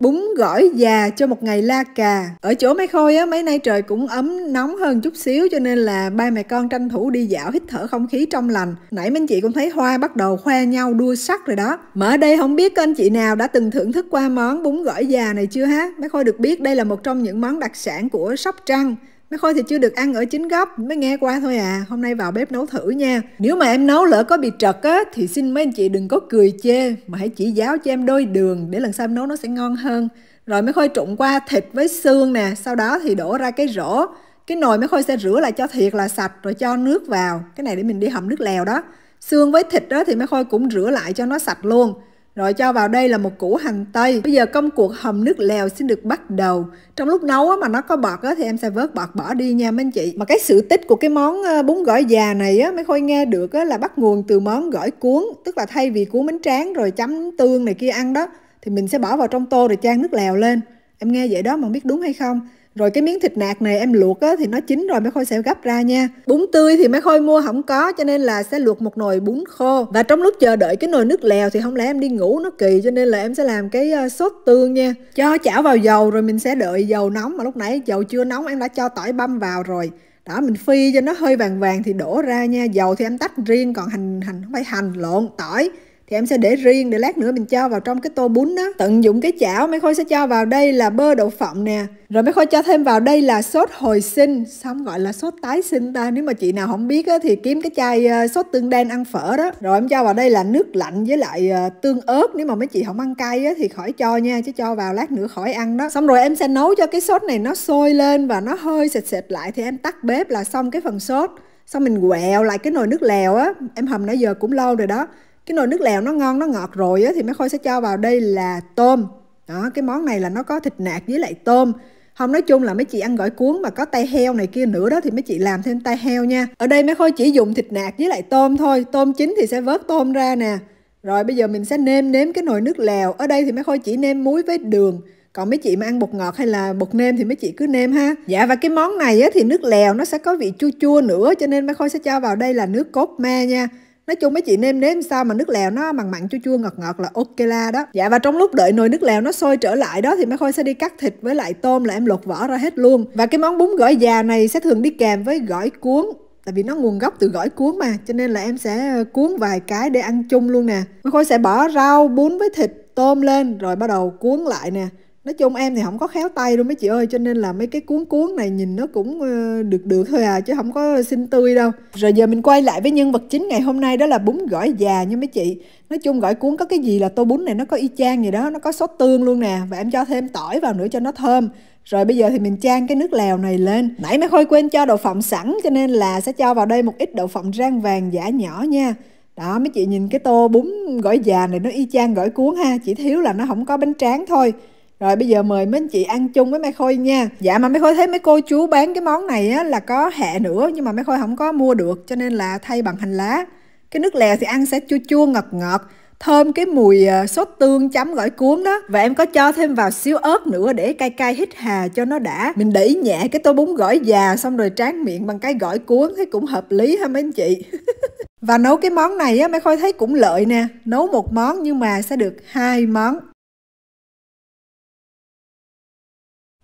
Bún gỏi già cho một ngày la cà Ở chỗ mấy khôi á, mấy nay trời cũng ấm nóng hơn chút xíu Cho nên là ba mẹ con tranh thủ đi dạo hít thở không khí trong lành Nãy mấy anh chị cũng thấy Hoa bắt đầu khoe nhau đua sắc rồi đó Mà ở đây không biết các anh chị nào đã từng thưởng thức qua món bún gỏi già này chưa ha Mấy khôi được biết đây là một trong những món đặc sản của Sóc Trăng mấy khoai thì chưa được ăn ở chính gốc mới nghe qua thôi à hôm nay vào bếp nấu thử nha nếu mà em nấu lỡ có bị trật á thì xin mấy anh chị đừng có cười chê mà hãy chỉ giáo cho em đôi đường để lần sau em nấu nó sẽ ngon hơn rồi mấy khoai trụng qua thịt với xương nè sau đó thì đổ ra cái rổ cái nồi mấy khoai sẽ rửa lại cho thiệt là sạch rồi cho nước vào cái này để mình đi hầm nước lèo đó xương với thịt đó thì mấy khoai cũng rửa lại cho nó sạch luôn rồi cho vào đây là một củ hành tây. Bây giờ công cuộc hầm nước lèo xin được bắt đầu. Trong lúc nấu mà nó có bọt thì em sẽ vớt bọt bỏ đi nha mấy anh chị. Mà cái sự tích của cái món ờ, bún gỏi già này á, mới khôi nghe được là bắt nguồn từ món gỏi cuốn. Tức là thay vì cuốn bánh tráng rồi chấm tương này kia ăn đó thì mình sẽ bỏ vào trong tô rồi trang nước lèo lên em nghe vậy đó mà không biết đúng hay không rồi cái miếng thịt nạc này em luộc á, thì nó chín rồi mấy khôi sẽ gấp ra nha bún tươi thì mấy khôi mua không có cho nên là sẽ luộc một nồi bún khô và trong lúc chờ đợi cái nồi nước lèo thì không lẽ em đi ngủ nó kỳ cho nên là em sẽ làm cái uh, sốt tương nha cho chảo vào dầu rồi mình sẽ đợi dầu nóng mà lúc nãy dầu chưa nóng em đã cho tỏi băm vào rồi đó mình phi cho nó hơi vàng vàng thì đổ ra nha dầu thì em tách riêng còn hành hành không phải hành lộn tỏi thì em sẽ để riêng để lát nữa mình cho vào trong cái tô bún đó tận dụng cái chảo mấy khôi sẽ cho vào đây là bơ đậu phộng nè rồi mấy khôi cho thêm vào đây là sốt hồi sinh xong gọi là sốt tái sinh ta nếu mà chị nào không biết á, thì kiếm cái chai ờ, sốt tương đen ăn phở đó rồi em cho vào đây là nước lạnh với lại ờ, tương ớt nếu mà mấy chị không ăn cay á, thì khỏi cho nha chứ cho vào lát nữa khỏi ăn đó xong rồi em sẽ nấu cho cái sốt này nó sôi lên và nó hơi sệt sệt lại thì em tắt bếp là xong cái phần sốt xong mình quẹo lại cái nồi nước lèo á em hầm nãy giờ cũng lâu rồi đó cái nồi nước lèo nó ngon nó ngọt rồi á, thì mấy khôi sẽ cho vào đây là tôm đó cái món này là nó có thịt nạc với lại tôm không nói chung là mấy chị ăn gỏi cuốn mà có tay heo này kia nữa đó thì mấy chị làm thêm tay heo nha ở đây mấy khôi chỉ dùng thịt nạc với lại tôm thôi tôm chín thì sẽ vớt tôm ra nè rồi bây giờ mình sẽ nêm nếm cái nồi nước lèo ở đây thì mấy khôi chỉ nêm muối với đường còn mấy chị mà ăn bột ngọt hay là bột nêm thì mấy chị cứ nêm ha dạ và cái món này á, thì nước lèo nó sẽ có vị chua chua nữa cho nên mấy khôi sẽ cho vào đây là nước cốt me nha nói chung mấy chị nêm nếm sao mà nước lèo nó mặn mặn chua chua ngọt ngọt là ok la đó dạ và trong lúc đợi nồi nước lèo nó sôi trở lại đó thì mấy khôi sẽ đi cắt thịt với lại tôm là em lột vỏ ra hết luôn và cái món bún gỏi già này sẽ thường đi kèm với gỏi cuốn tại vì nó nguồn gốc từ gỏi cuốn mà cho nên là em sẽ ờ, cuốn vài cái để ăn chung luôn nè mấy khôi sẽ bỏ rau bún với thịt tôm lên rồi bắt đầu cuốn lại nè nói chung em thì không có khéo tay đâu mấy chị ơi cho nên là mấy cái cuốn cuốn này nhìn nó cũng ờ, được được thôi à chứ không có xinh tươi đâu rồi giờ mình quay lại với nhân vật chính ngày hôm nay đó là bún gỏi già nha mấy chị nói chung gỏi cuốn có cái gì là tô bún này nó có y chang gì đó nó có sốt tương luôn nè và em cho thêm tỏi vào nữa cho nó thơm rồi bây giờ thì mình chan cái nước lèo này lên nãy mấy khôi quên cho đậu phộng sẵn cho nên là sẽ cho vào đây một ít đậu phộng rang vàng giả nhỏ nha đó mấy chị nhìn cái tô bún gỏi già này nó y chang gỏi cuốn ha chỉ thiếu là nó không có bánh tráng thôi rồi bây giờ mời mấy anh chị ăn chung với Mai Khôi nha Dạ mà Mai Khôi thấy mấy cô chú bán cái món này á, là có hẹ nữa Nhưng mà Mai Khôi không có mua được cho nên là thay bằng hành lá Cái nước lè thì ăn sẽ chua chua ngọt ngọt Thơm cái mùi ờ, sốt tương chấm gỏi cuốn đó Và em có cho thêm vào xíu ớt nữa để cay cay hít hà cho nó đã Mình đẩy nhẹ cái tô bún gỏi già xong rồi tráng miệng bằng cái gỏi cuốn Thấy cũng hợp lý ha mấy anh chị Và nấu cái món này á, Mai Khôi thấy cũng lợi nè Nấu một món nhưng mà sẽ được hai món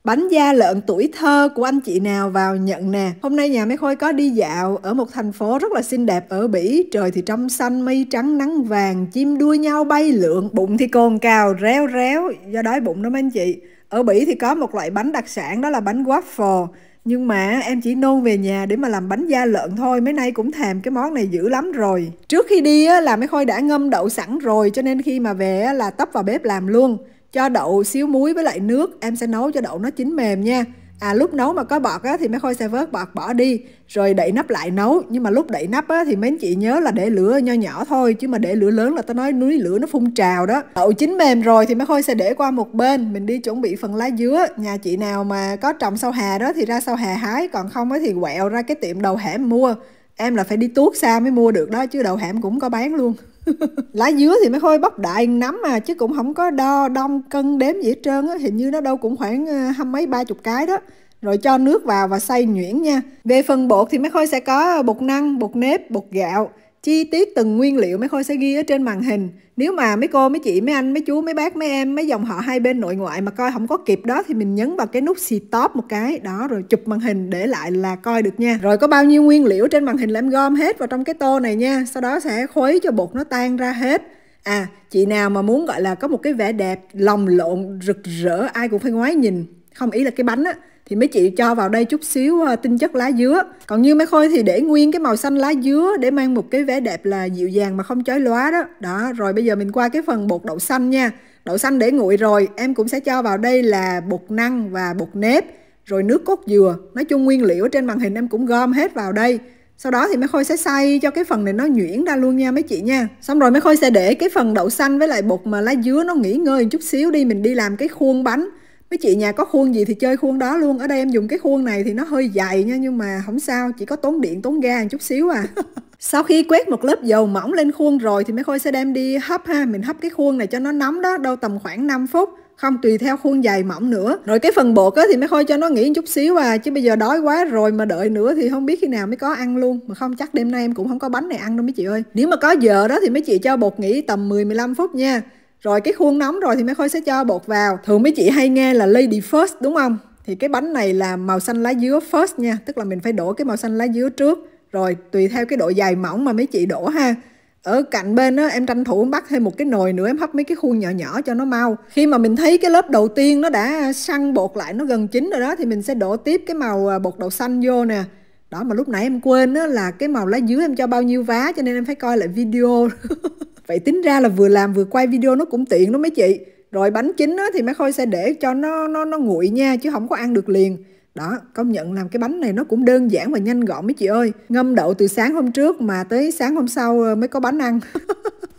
Bánh da lợn tuổi thơ của anh chị nào vào nhận nè. Hôm nay nhà Mấy Khôi có đi dạo ở một thành phố rất là xinh đẹp ở Bỉ. Trời thì trong xanh, mây trắng, nắng vàng, chim đua nhau bay lượn, bụng thì cồn cào, réo réo, do đói bụng đó mấy anh chị. Ở Bỉ thì có một loại bánh đặc sản đó là bánh waffle. Nhưng mà em chỉ nôn về nhà để mà làm bánh da lợn thôi Mấy nay cũng thèm cái món này dữ lắm rồi Trước khi đi á, là mấy Khôi đã ngâm đậu sẵn rồi Cho nên khi mà về á, là tấp vào bếp làm luôn cho đậu xíu muối với lại nước em sẽ nấu cho đậu nó chín mềm nha à lúc nấu mà có bọt á, thì mấy khôi sẽ vớt bọt bỏ đi rồi đậy nắp lại nấu nhưng mà lúc đậy nắp á, thì mấy chị nhớ là để lửa nho nhỏ thôi chứ mà để lửa lớn là tao nói núi lửa nó phun trào đó đậu chín mềm rồi thì mấy khôi sẽ để qua một bên mình đi chuẩn bị phần lá dứa nhà chị nào mà có trồng sau hè đó thì ra sau hè hái còn không á, thì quẹo ra cái tiệm đầu hẻm mua em là phải đi tuốt xa mới mua được đó chứ đậu hẻm cũng có bán luôn lá dứa thì mới khôi bắp đại nắm mà chứ cũng không có đo đong cân đếm gì hết trơn á hình như nó đâu cũng khoảng ờ, hai mấy ba chục cái đó rồi cho nước vào và xay nhuyễn nha về phần bột thì mấy khôi sẽ có bột năng bột nếp bột gạo chi tiết từng nguyên liệu mấy khôi sẽ ghi ở trên màn hình nếu mà mấy cô mấy chị mấy anh mấy chú mấy bác mấy em mấy dòng họ hai bên nội ngoại mà coi không có kịp đó thì mình nhấn vào cái nút stop một cái đó rồi chụp màn hình để lại là coi được nha rồi có bao nhiêu nguyên liệu trên màn hình là em gom hết vào trong cái tô này nha sau đó sẽ khuấy cho bột nó tan ra hết à chị nào mà muốn gọi là có một cái vẻ đẹp lồng lộn rực rỡ ai cũng phải ngoái nhìn không ý là cái bánh á thì mấy chị cho vào đây chút xíu ờ, tinh chất lá dứa còn như mấy khôi thì để nguyên cái màu xanh lá dứa để mang một cái vẻ đẹp là dịu dàng mà không chói lóa đó đó rồi bây giờ mình qua cái phần bột đậu xanh nha đậu xanh để nguội rồi em cũng sẽ cho vào đây là bột năng và bột nếp rồi nước cốt dừa nói chung nguyên liệu trên màn hình em cũng gom hết vào đây sau đó thì mấy khôi sẽ xay cho cái phần này nó nhuyễn ra luôn nha mấy chị nha xong rồi mấy khôi sẽ để cái phần đậu xanh với lại bột mà lá dứa nó nghỉ ngơi một chút xíu đi mình đi làm cái khuôn bánh mấy chị nhà có khuôn gì thì chơi khuôn đó luôn ở đây em dùng cái khuôn này thì nó hơi dày nha nhưng mà không sao chỉ có tốn điện tốn ga một chút xíu à sau khi quét một lớp dầu mỏng lên khuôn rồi thì mấy khôi sẽ đem đi hấp ha mình hấp cái khuôn này cho nó nóng đó đâu tầm khoảng 5 phút không tùy theo khuôn dày mỏng nữa rồi cái phần bột á thì mới khôi cho nó nghỉ một chút xíu à chứ bây giờ đói quá rồi mà đợi nữa thì không biết khi nào mới có ăn luôn mà không chắc đêm nay em cũng không có bánh này ăn đâu mấy chị ơi nếu mà có giờ đó thì mấy chị cho bột nghỉ tầm 10 15 phút nha rồi cái khuôn nóng rồi thì mấy khôi sẽ cho bột vào thường mấy chị hay nghe là lady first đúng không thì cái bánh này là màu xanh lá dứa first nha tức là mình phải đổ cái màu xanh lá dứa trước rồi tùy theo cái độ dày mỏng mà mấy chị đổ ha ở cạnh bên đó em tranh thủ em bắt thêm một cái nồi nữa em hấp mấy cái khuôn nhỏ nhỏ cho nó mau khi mà mình thấy cái lớp đầu tiên nó đã săn bột lại nó gần chín rồi đó thì mình sẽ đổ tiếp cái màu à, bột đậu xanh vô nè đó mà lúc nãy em quên đó là cái màu lá dứa em cho bao nhiêu vá cho nên em phải coi lại video vậy tính ra là vừa làm vừa quay video nó cũng tiện đó mấy chị rồi bánh chín á, thì mấy khôi sẽ để cho nó nó nó nguội nha chứ không có ăn được liền đó công nhận làm cái bánh này nó cũng đơn giản và nhanh gọn mấy chị ơi ngâm đậu từ sáng hôm trước mà tới sáng hôm sau ờ, mới có bánh ăn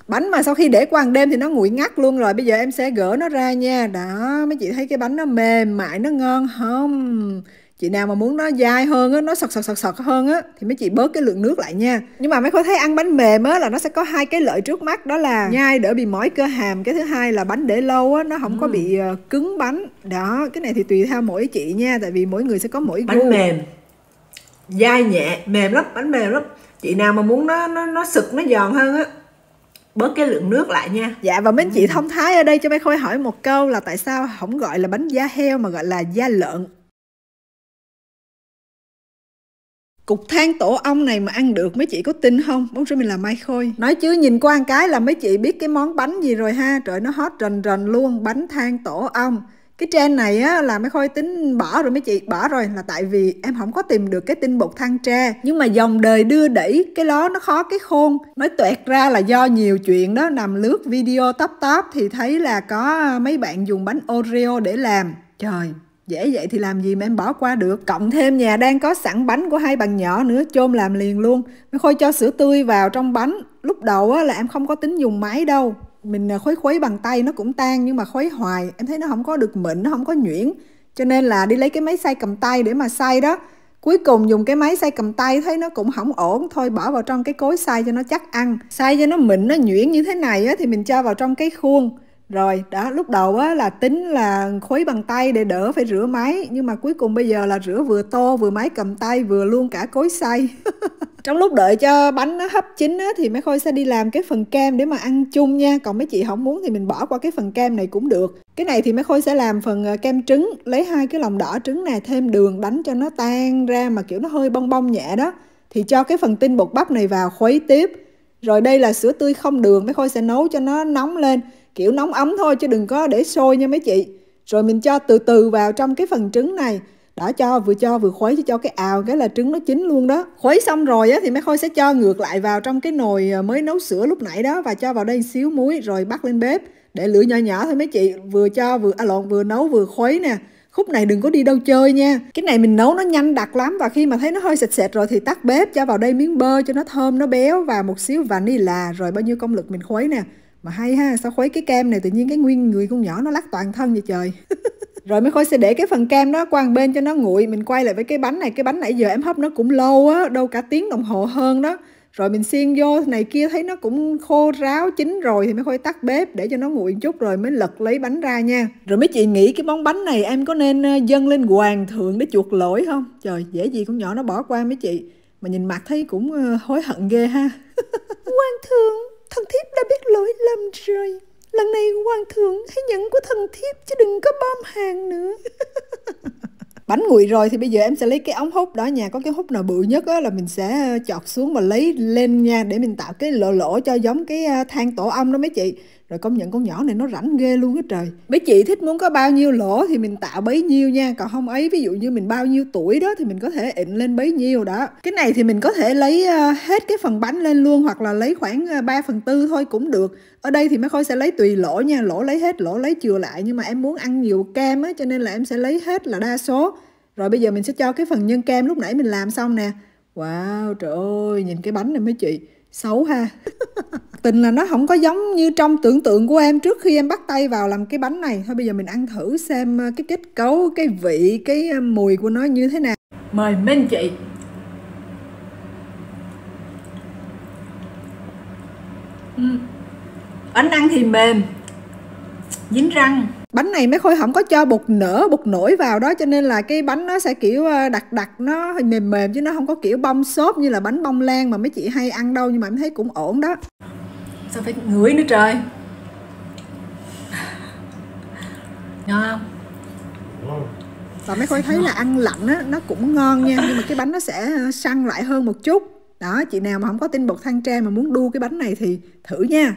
bánh mà sau khi để qua hàng đêm thì nó nguội ngắt luôn rồi bây giờ em sẽ gỡ nó ra nha đó mấy chị thấy cái bánh nó mềm mại nó ngon không chị nào mà muốn nó dai hơn á nó sọt sọt sọt sọt hơn á thì mấy chị bớt cái lượng nước lại nha nhưng mà mấy có thấy ăn bánh mềm á là nó sẽ có hai cái lợi trước mắt đó là nhai đỡ bị mỏi cơ hàm cái thứ hai là bánh để lâu á nó không ừ. có bị ờ, cứng bánh đó cái này thì tùy theo mỗi chị nha tại vì mỗi người sẽ có mỗi bánh gu. mềm dai nhẹ mềm lắm bánh mềm lắm chị nào mà muốn nó nó nó sực nó giòn hơn á bớt cái lượng nước lại nha dạ và mấy ừ. chị thông thái ở đây cho mấy khôi hỏi một câu là tại sao không gọi là bánh da heo mà gọi là da lợn cục than tổ ong này mà ăn được mấy chị có tin không bốn sữa mình là mai khôi nói chứ nhìn qua một cái là mấy chị biết cái món bánh gì rồi ha trời nó hot rần rần luôn bánh than tổ ong cái trend này á, là mấy khôi tính bỏ rồi mấy chị bỏ rồi là tại vì em không có tìm được cái tinh bột than tre nhưng mà dòng đời đưa đẩy cái ló nó khó cái khôn nói tuẹt ra là do nhiều chuyện đó nằm lướt video top top thì thấy là có mấy bạn dùng bánh oreo để làm trời Dễ vậy thì làm gì mà em bỏ qua được Cộng thêm nhà đang có sẵn bánh của hai bạn nhỏ nữa Chôm làm liền luôn Mới khôi cho sữa tươi vào trong bánh Lúc đầu á, là em không có tính dùng máy đâu Mình à, khuấy khuấy bằng tay nó cũng tan Nhưng mà khuấy hoài em thấy nó không có được mịn Nó không có nhuyễn Cho nên là đi lấy cái máy xay cầm tay để mà xay đó Cuối cùng dùng cái máy xay cầm tay thấy nó cũng không ổn Thôi bỏ vào trong cái cối xay cho nó chắc ăn Xay cho nó mịn nó nhuyễn như thế này á, thì mình cho vào trong cái khuôn rồi đó lúc đầu á là tính là khuấy bằng tay để đỡ phải rửa máy nhưng mà cuối cùng bây giờ là rửa vừa tô vừa máy cầm tay vừa luôn cả cối xay trong lúc đợi cho bánh nó hấp chín á, thì mấy khôi sẽ đi làm cái phần kem để mà ăn chung nha còn mấy chị không muốn thì mình bỏ qua cái phần kem này cũng được cái này thì mấy khôi sẽ làm phần ờ, kem trứng lấy hai cái lòng đỏ trứng này thêm đường đánh cho nó tan ra mà kiểu nó hơi bong bong nhẹ đó thì cho cái phần tinh bột bắp này vào khuấy tiếp rồi đây là sữa tươi không đường mấy khôi sẽ nấu cho nó nóng lên kiểu nóng ấm thôi chứ đừng có để sôi nha mấy chị rồi mình cho từ từ vào trong cái phần trứng này đã cho vừa cho vừa khuấy cho cái ào cái là trứng nó chín luôn đó khuấy xong rồi á, thì mấy khôi sẽ cho ngược lại vào trong cái nồi ờ, mới nấu sữa lúc nãy đó và cho vào đây xíu muối rồi bắt lên bếp để lửa nhỏ nhỏ thôi mấy chị vừa cho vừa à lộn vừa nấu vừa khuấy nè khúc này đừng có đi đâu chơi nha cái này mình nấu nó nhanh đặc lắm và khi mà thấy nó hơi sệt sệt rồi thì tắt bếp cho vào đây miếng bơ cho nó thơm nó béo và một xíu vanilla rồi bao nhiêu công lực mình khuấy nè mà hay ha sao khuấy cái kem này tự nhiên cái nguyên người con nhỏ nó lắc toàn thân vậy trời rồi mới khôi sẽ để cái phần kem đó qua một bên cho nó nguội mình quay lại với cái bánh này cái bánh nãy giờ em hấp nó cũng lâu á đâu cả tiếng đồng hồ hơn đó rồi mình xiên vô này kia thấy nó cũng khô ráo chín rồi thì mới khôi tắt bếp để cho nó nguội một chút rồi mới lật lấy bánh ra nha rồi mấy chị nghĩ cái món bánh này em có nên ờ, dâng lên hoàng thượng để chuộc lỗi không trời dễ gì con nhỏ nó bỏ qua mấy chị mà nhìn mặt thấy cũng ờ, hối hận ghê ha hoàng thượng thần thiếp đã biết lỗi lầm rồi lần này hoàng thượng hãy nhận của thần thiếp chứ đừng có bom hàng nữa bánh nguội rồi thì bây giờ em sẽ lấy cái ống hút đó nhà có cái hút nào bự nhất á là mình sẽ ờ, chọt xuống và lấy lên nha để mình tạo cái lỗ lỗ cho giống cái ờ, than tổ ong đó mấy chị rồi công nhận con nhỏ này nó rảnh ghê luôn á trời mấy chị thích muốn có bao nhiêu lỗ thì mình tạo bấy nhiêu nha còn không ấy ví dụ như mình bao nhiêu tuổi đó thì mình có thể ịn lên bấy nhiêu đó cái này thì mình có thể lấy ờ, hết cái phần bánh lên luôn hoặc là lấy khoảng 3 ờ, phần tư thôi cũng được ở đây thì mấy khôi sẽ lấy tùy lỗ nha lỗ lấy hết lỗ lấy chừa lại nhưng mà em muốn ăn nhiều cam á cho nên là em sẽ lấy hết là đa số rồi bây giờ mình sẽ cho cái phần nhân cam lúc nãy mình làm xong nè wow trời ơi nhìn cái bánh này mấy chị xấu ha tình là nó không có giống như trong tưởng tượng của em trước khi em bắt tay vào làm cái bánh này thôi bây giờ mình ăn thử xem ờ, cái kết cấu cái vị cái ờ, mùi của nó như thế nào mời minh chị ừ. bánh ăn thì mềm dính răng bánh này mấy khôi không có cho bột nở bột nổi vào đó cho nên là cái bánh nó sẽ kiểu ờ, đặc đặc nó mềm mềm chứ nó không có kiểu bông xốp như là bánh bông lan mà mấy chị hay ăn đâu nhưng mà em thấy cũng ổn đó sao phải ngửi nữa trời ngon không và mấy khôi thấy là ăn lạnh á nó cũng ngon nha nhưng mà cái bánh nó sẽ ờ, săn lại hơn một chút đó chị nào mà không có tinh bột than tre mà muốn đu cái bánh này thì thử nha